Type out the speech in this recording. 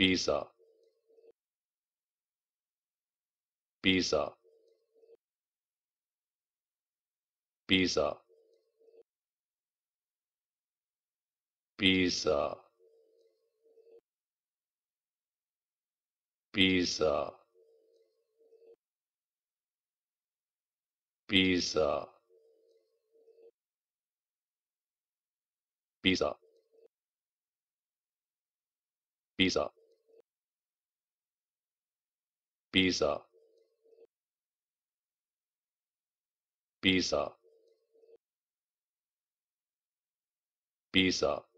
Pizza. Pizza. Pizza. Pizza. Pizza. Pizza. Pizza. Pisa 比萨，比萨，比萨。